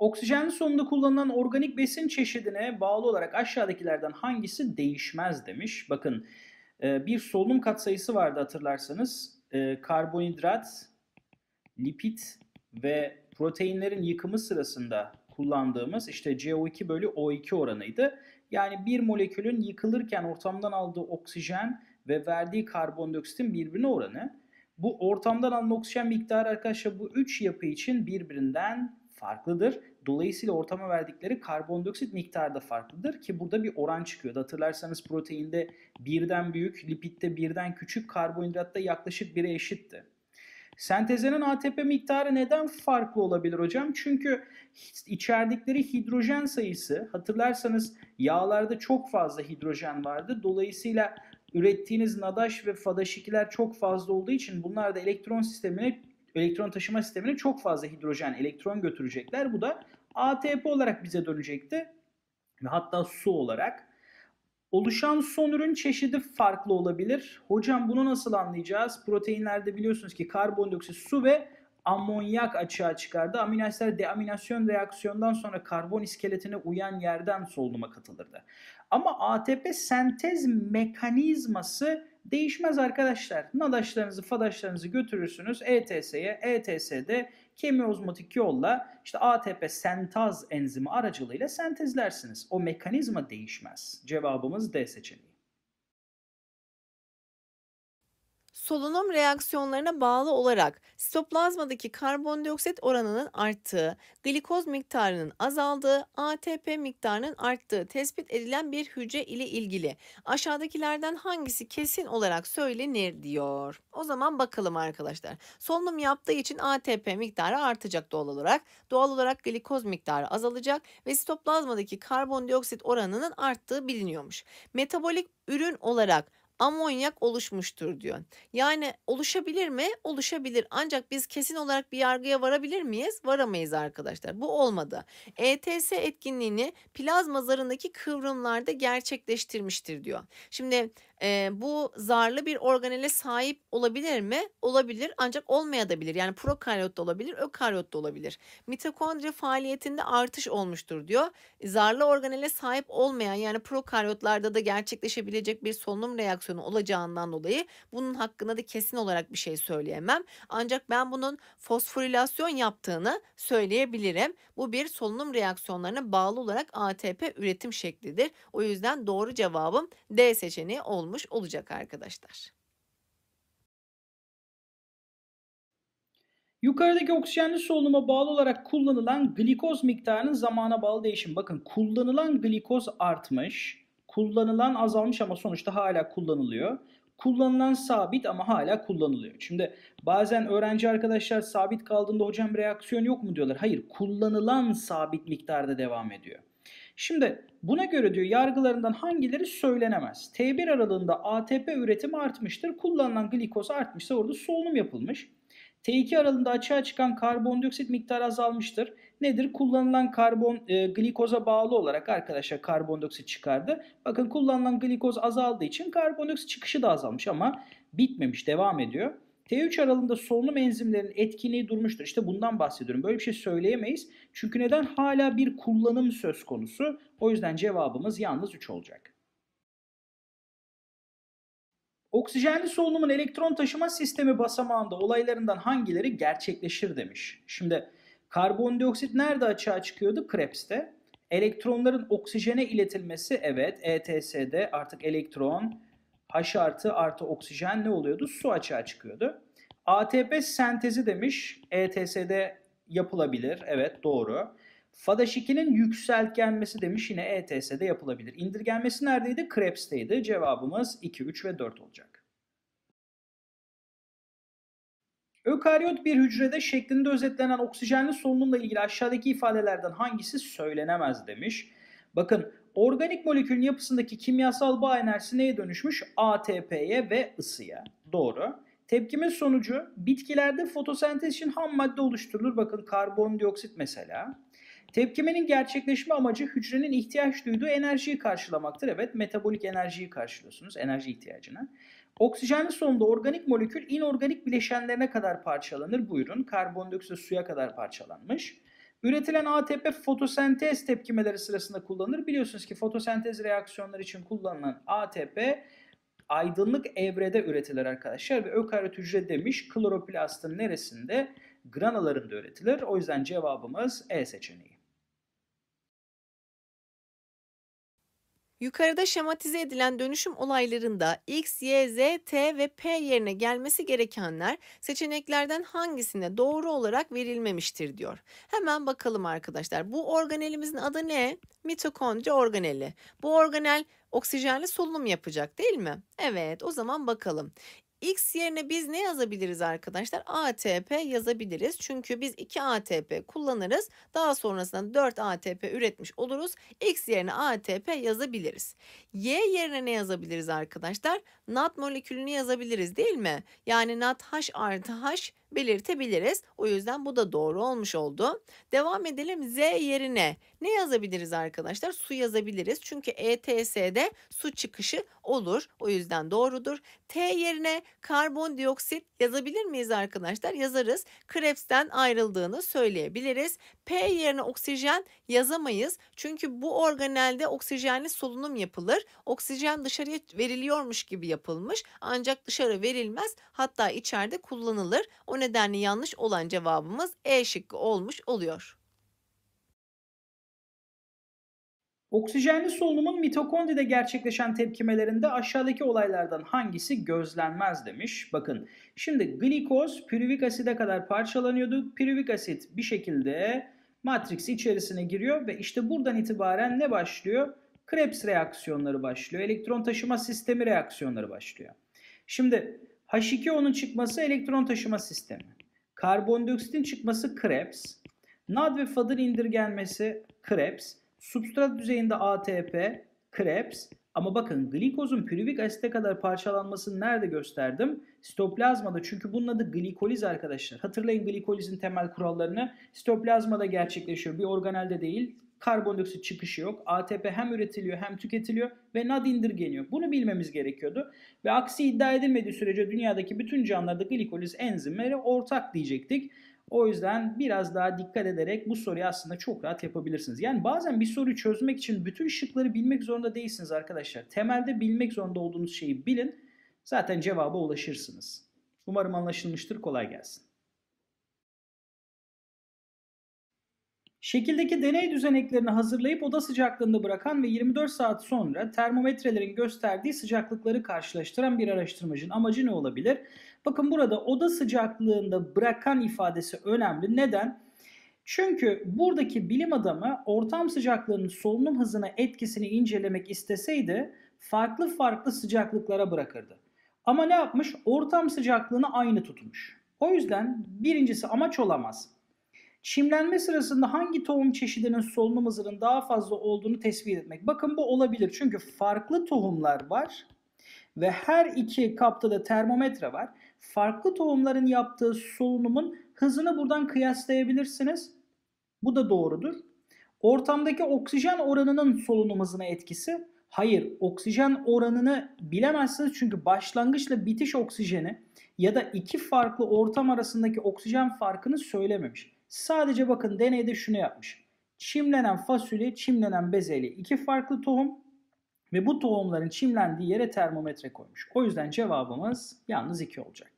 Oksijenli solunumda kullanılan organik besin çeşidine bağlı olarak aşağıdakilerden hangisi değişmez demiş. Bakın e, bir solunum katsayısı vardı hatırlarsanız. E, karbonhidrat, lipid ve proteinlerin yıkımı sırasında kullandığımız işte CO2 bölü O2 oranıydı. Yani bir molekülün yıkılırken ortamdan aldığı oksijen ve verdiği karbondioksitin birbirine oranı. Bu ortamdan alınan oksijen miktarı arkadaşlar bu üç yapı için birbirinden farklıdır. Dolayısıyla ortama verdikleri karbondioksit miktarı da farklıdır ki burada bir oran çıkıyor. Hatırlarsanız proteinde birden büyük, lipitte birden küçük, karbonhidratta yaklaşık bire eşitti. Sentezlenen ATP miktarı neden farklı olabilir hocam? Çünkü içerdikleri hidrojen sayısı hatırlarsanız yağlarda çok fazla hidrojen vardı. Dolayısıyla ürettiğiniz nadaş ve fadaşikiler çok fazla olduğu için bunlar da elektron sistemine elektron taşıma sistemine çok fazla hidrojen elektron götürecekler. Bu da ATP olarak bize dönecekti ve hatta su olarak. Oluşan son ürün çeşidi farklı olabilir. Hocam bunu nasıl anlayacağız? Proteinlerde biliyorsunuz ki karbondioksit, su ve amonyak açığa çıkardı. Amino asitler deaminasyon reaksiyondan sonra karbon iskeletine uyan yerden solunuma katılırdı. Ama ATP sentez mekanizması değişmez arkadaşlar. Nadaşlarınızı, fadaşlarınızı götürürsünüz ETS'ye. ETS'de kemiozmotik yolla işte ATP sentaz enzimi aracılığıyla sentezlersiniz. O mekanizma değişmez. Cevabımız D seçeneği. solunum reaksiyonlarına bağlı olarak sitoplazmadaki karbondioksit oranının arttığı, glikoz miktarının azaldığı, ATP miktarının arttığı tespit edilen bir hücre ile ilgili. Aşağıdakilerden hangisi kesin olarak söylenir diyor. O zaman bakalım arkadaşlar. Solunum yaptığı için ATP miktarı artacak doğal olarak. Doğal olarak glikoz miktarı azalacak ve sitoplazmadaki karbondioksit oranının arttığı biliniyormuş. Metabolik ürün olarak amonyak oluşmuştur diyor. Yani oluşabilir mi? Oluşabilir. Ancak biz kesin olarak bir yargıya varabilir miyiz? Varamayız arkadaşlar. Bu olmadı. ETS etkinliğini plazma zarındaki kıvrımlarda gerçekleştirmiştir diyor. Şimdi e, bu zarlı bir organele sahip olabilir mi? Olabilir ancak olmayabilir. Yani prokaryot da olabilir, ökaryot da olabilir. Mitokondri faaliyetinde artış olmuştur diyor. Zarlı organele sahip olmayan yani prokaryotlarda da gerçekleşebilecek bir solunum reaksiyonu enflasyonu olacağından dolayı bunun hakkında da kesin olarak bir şey söyleyemem. Ancak ben bunun fosforilasyon yaptığını söyleyebilirim. Bu bir solunum reaksiyonlarına bağlı olarak ATP üretim şeklidir. O yüzden doğru cevabım D seçeneği olmuş olacak arkadaşlar. Yukarıdaki oksijenli solunuma bağlı olarak kullanılan glikoz miktarının zamana bağlı değişim. Bakın kullanılan glikoz artmış. Kullanılan azalmış ama sonuçta hala kullanılıyor. Kullanılan sabit ama hala kullanılıyor. Şimdi bazen öğrenci arkadaşlar sabit kaldığında hocam reaksiyon yok mu diyorlar. Hayır kullanılan sabit miktarda devam ediyor. Şimdi buna göre diyor yargılarından hangileri söylenemez. T1 aralığında ATP üretimi artmıştır. Kullanılan glikoz artmışsa orada solunum yapılmış. T2 aralığında açığa çıkan karbondioksit miktarı azalmıştır. Nedir? Kullanılan karbon e, glikoza bağlı olarak arkadaşlar karbondioksit çıkardı. Bakın kullanılan glikoz azaldığı için karbondioksit çıkışı da azalmış ama bitmemiş devam ediyor. T3 aralığında solunum enzimlerinin etkinliği durmuştur. İşte bundan bahsediyorum. Böyle bir şey söyleyemeyiz. Çünkü neden? Hala bir kullanım söz konusu. O yüzden cevabımız yalnız 3 olacak. Oksijenli solunumun elektron taşıma sistemi basamağında olaylarından hangileri gerçekleşir demiş. Şimdi karbondioksit nerede açığa çıkıyordu? Krebs'te. Elektronların oksijene iletilmesi evet ETS'de artık elektron H artı artı oksijen ne oluyordu? Su açığa çıkıyordu. ATP sentezi demiş ETS'de yapılabilir evet doğru. Fadaş 2'nin yükseltgenmesi demiş yine ETS'de yapılabilir. İndirgenmesi neredeydi? Krebs'teydi. Cevabımız 2, 3 ve 4 olacak. Ökaryot bir hücrede şeklinde özetlenen oksijenli solunumla ilgili aşağıdaki ifadelerden hangisi söylenemez demiş. Bakın organik molekülün yapısındaki kimyasal bağ enerjisi neye dönüşmüş? ATP'ye ve ısıya. Doğru. Tepkimin sonucu bitkilerde fotosentez için ham madde oluşturulur. Bakın karbondioksit mesela. Tepkimenin gerçekleşme amacı hücrenin ihtiyaç duyduğu enerjiyi karşılamaktır. Evet metabolik enerjiyi karşılıyorsunuz enerji ihtiyacını. Oksijenin sonunda organik molekül inorganik bileşenlerine kadar parçalanır. Buyurun karbondioksit suya kadar parçalanmış. Üretilen ATP fotosentez tepkimeleri sırasında kullanılır. Biliyorsunuz ki fotosentez reaksiyonları için kullanılan ATP aydınlık evrede üretilir arkadaşlar ve ökaryot hücre demiş kloroplastın neresinde? Granalarında üretilir. O yüzden cevabımız E seçeneği. Yukarıda şematize edilen dönüşüm olaylarında X, Y, Z, T ve P yerine gelmesi gerekenler seçeneklerden hangisine doğru olarak verilmemiştir diyor. Hemen bakalım arkadaşlar. Bu organelimizin adı ne? Mitokondri organeli. Bu organel oksijenli solunum yapacak değil mi? Evet o zaman bakalım. X yerine biz ne yazabiliriz arkadaşlar? ATP yazabiliriz. Çünkü biz 2 ATP kullanırız. Daha sonrasında 4 ATP üretmiş oluruz. X yerine ATP yazabiliriz. Y yerine ne yazabiliriz arkadaşlar? NAT molekülünü yazabiliriz değil mi? Yani NADH artı H belirtebiliriz. O yüzden bu da doğru olmuş oldu. Devam edelim Z yerine ne yazabiliriz arkadaşlar? Su yazabiliriz. Çünkü ETS'de su çıkışı olur. O yüzden doğrudur. T yerine karbondioksit yazabilir miyiz arkadaşlar? Yazarız. Krebs'ten ayrıldığını söyleyebiliriz. P yerine oksijen yazamayız. Çünkü bu organelde oksijenli solunum yapılır. Oksijen dışarıya veriliyormuş gibi yapılmış. Ancak dışarı verilmez. Hatta içeride kullanılır. O o nedenle yanlış olan cevabımız E şıkkı olmuş oluyor. Oksijenli solunumun mitokondride gerçekleşen tepkimelerinde aşağıdaki olaylardan hangisi gözlenmez demiş. Bakın şimdi glikoz pürüvik aside kadar parçalanıyordu. Pürüvik asit bir şekilde matris içerisine giriyor ve işte buradan itibaren ne başlıyor? Krebs reaksiyonları başlıyor. Elektron taşıma sistemi reaksiyonları başlıyor. Şimdi H2O'nun çıkması elektron taşıma sistemi. Karbondioksitin çıkması Krebs. NAD ve FAD'ın indirgenmesi Krebs. Substrat düzeyinde ATP, Krebs. Ama bakın glikozun pürivik asite kadar parçalanmasını nerede gösterdim? Sitoplazmada çünkü bunun adı glikoliz arkadaşlar. Hatırlayın glikolizin temel kurallarını. Sitoplazmada gerçekleşiyor. Bir organelde değil Karbondioksit çıkışı yok. ATP hem üretiliyor hem tüketiliyor ve NAD indirgeniyor. Bunu bilmemiz gerekiyordu. Ve aksi iddia edilmediği sürece dünyadaki bütün canlılarda glikoliz enzimleri ortak diyecektik. O yüzden biraz daha dikkat ederek bu soruyu aslında çok rahat yapabilirsiniz. Yani bazen bir soruyu çözmek için bütün şıkları bilmek zorunda değilsiniz arkadaşlar. Temelde bilmek zorunda olduğunuz şeyi bilin. Zaten cevaba ulaşırsınız. Umarım anlaşılmıştır. Kolay gelsin. Şekildeki deney düzeneklerini hazırlayıp oda sıcaklığında bırakan ve 24 saat sonra termometrelerin gösterdiği sıcaklıkları karşılaştıran bir araştırmacının amacı ne olabilir? Bakın burada oda sıcaklığında bırakan ifadesi önemli. Neden? Çünkü buradaki bilim adamı ortam sıcaklığının solunum hızına etkisini incelemek isteseydi farklı farklı sıcaklıklara bırakırdı. Ama ne yapmış? Ortam sıcaklığını aynı tutmuş. O yüzden birincisi amaç olamaz. Çimlenme sırasında hangi tohum çeşidinin solunum hızının daha fazla olduğunu tespit etmek. Bakın bu olabilir çünkü farklı tohumlar var ve her iki kapta da termometre var. Farklı tohumların yaptığı solunumun hızını buradan kıyaslayabilirsiniz. Bu da doğrudur. Ortamdaki oksijen oranının solunum hızına etkisi. Hayır, oksijen oranını bilemezsiniz çünkü başlangıçla bitiş oksijeni ya da iki farklı ortam arasındaki oksijen farkını söylememiş. Sadece bakın deneyde şunu yapmış. Çimlenen fasulye, çimlenen bezelye, iki farklı tohum ve bu tohumların çimlendiği yere termometre koymuş. O yüzden cevabımız yalnız 2 olacak.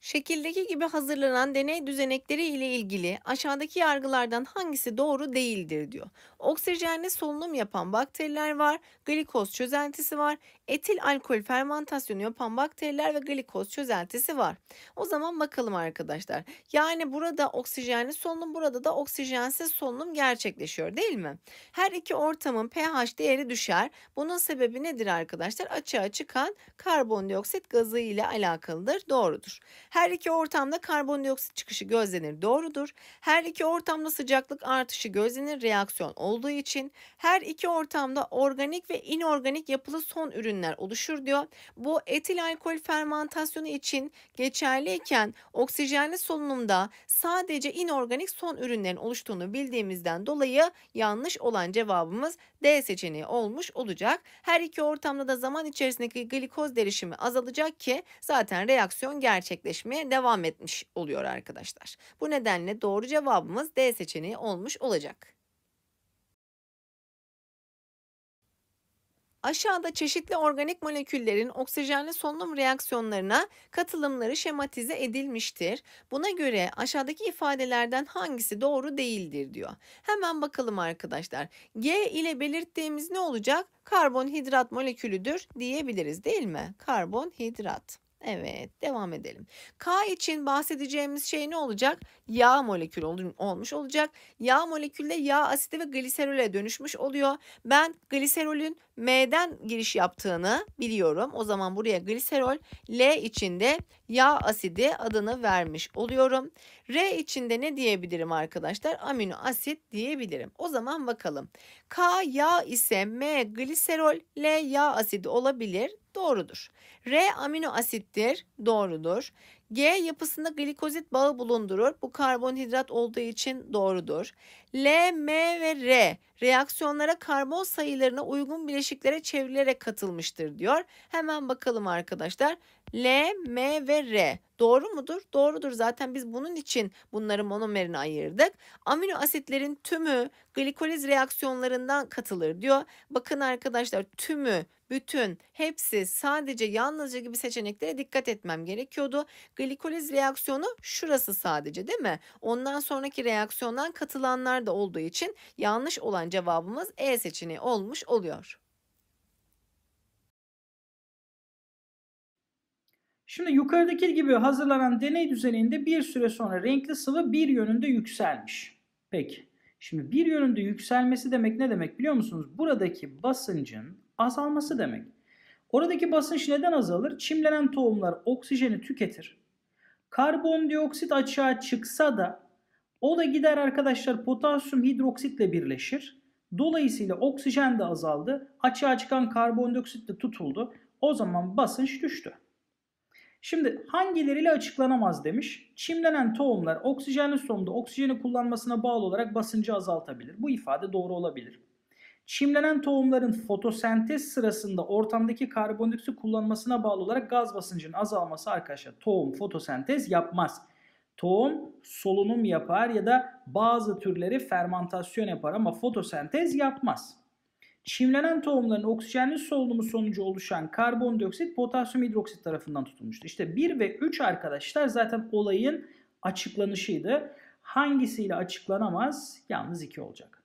Şekildeki gibi hazırlanan deney düzenekleri ile ilgili aşağıdaki yargılardan hangisi doğru değildir diyor. Oksijenle solunum yapan bakteriler var, glikoz çözeltisi var, etil alkol fermantasyonu yapan bakteriler ve glikoz çözeltisi var. O zaman bakalım arkadaşlar. Yani burada oksijenli solunum burada da oksijensiz solunum gerçekleşiyor değil mi? Her iki ortamın pH değeri düşer. Bunun sebebi nedir arkadaşlar? Açığa çıkan karbondioksit gazı ile alakalıdır. Doğrudur. Her iki ortamda karbondioksit çıkışı gözlenir. Doğrudur. Her iki ortamda sıcaklık artışı gözlenir reaksiyon olduğu için. Her iki ortamda organik ve inorganik yapılı son ürün toksinler oluşur diyor. Bu etil alkol fermentasyonu için geçerliyken oksijenli solunumda sadece inorganik son ürünlerin oluştuğunu bildiğimizden dolayı yanlış olan cevabımız D seçeneği olmuş olacak. Her iki ortamda da zaman içerisindeki glikoz derişimi azalacak ki zaten reaksiyon gerçekleşmeye devam etmiş oluyor arkadaşlar. Bu nedenle doğru cevabımız D seçeneği olmuş olacak. Aşağıda çeşitli organik moleküllerin oksijenli solunum reaksiyonlarına katılımları şematize edilmiştir. Buna göre aşağıdaki ifadelerden hangisi doğru değildir diyor. Hemen bakalım arkadaşlar. G ile belirttiğimiz ne olacak? Karbonhidrat molekülüdür diyebiliriz değil mi? Karbonhidrat. Evet devam edelim. K için bahsedeceğimiz şey ne olacak? Yağ molekülü ol olmuş olacak. Yağ molekülde yağ asidi ve gliserole dönüşmüş oluyor. Ben gliserolün M'den giriş yaptığını biliyorum. O zaman buraya gliserol L içinde yağ asidi adını vermiş oluyorum. R içinde ne diyebilirim arkadaşlar? Amino asit diyebilirim. O zaman bakalım. K yağ ise M gliserol L yağ asidi olabilir Doğrudur. R amino asittir. Doğrudur. G yapısında glikozit bağı bulundurur. Bu karbonhidrat olduğu için doğrudur. L, M ve R reaksiyonlara karbon sayılarına uygun bileşiklere çevrilerek katılmıştır diyor. Hemen bakalım arkadaşlar. L, M ve R. Doğru mudur? Doğrudur. Zaten biz bunun için bunları monomerine ayırdık. Amino asitlerin tümü glikoliz reaksiyonlarından katılır diyor. Bakın arkadaşlar tümü, bütün, hepsi sadece yalnızca gibi seçeneklere dikkat etmem gerekiyordu. Glikoliz reaksiyonu şurası sadece değil mi? Ondan sonraki reaksiyondan katılanlar da olduğu için yanlış olan cevabımız E seçeneği olmuş oluyor. Şimdi yukarıdaki gibi hazırlanan deney düzeninde bir süre sonra renkli sıvı bir yönünde yükselmiş. Peki. Şimdi bir yönünde yükselmesi demek ne demek biliyor musunuz? Buradaki basıncın azalması demek. Oradaki basınç neden azalır? Çimlenen tohumlar oksijeni tüketir. Karbondioksit açığa çıksa da o da gider arkadaşlar potasyum hidroksitle birleşir. Dolayısıyla oksijen de azaldı. Açığa çıkan karbondioksit de tutuldu. O zaman basınç düştü. Şimdi hangileriyle açıklanamaz demiş. Çimlenen tohumlar oksijenli solumda oksijeni kullanmasına bağlı olarak basıncı azaltabilir. Bu ifade doğru olabilir. Çimlenen tohumların fotosentez sırasında ortamdaki karbondioksit kullanmasına bağlı olarak gaz basıncının azalması arkadaşlar tohum fotosentez yapmaz. Tohum solunum yapar ya da bazı türleri fermantasyon yapar ama fotosentez yapmaz çimlenen tohumların oksijenli solunumu sonucu oluşan karbondioksit potasyum hidroksit tarafından tutulmuştu. İşte 1 ve 3 arkadaşlar zaten olayın açıklanışıydı. Hangisiyle açıklanamaz? Yalnız 2 olacak.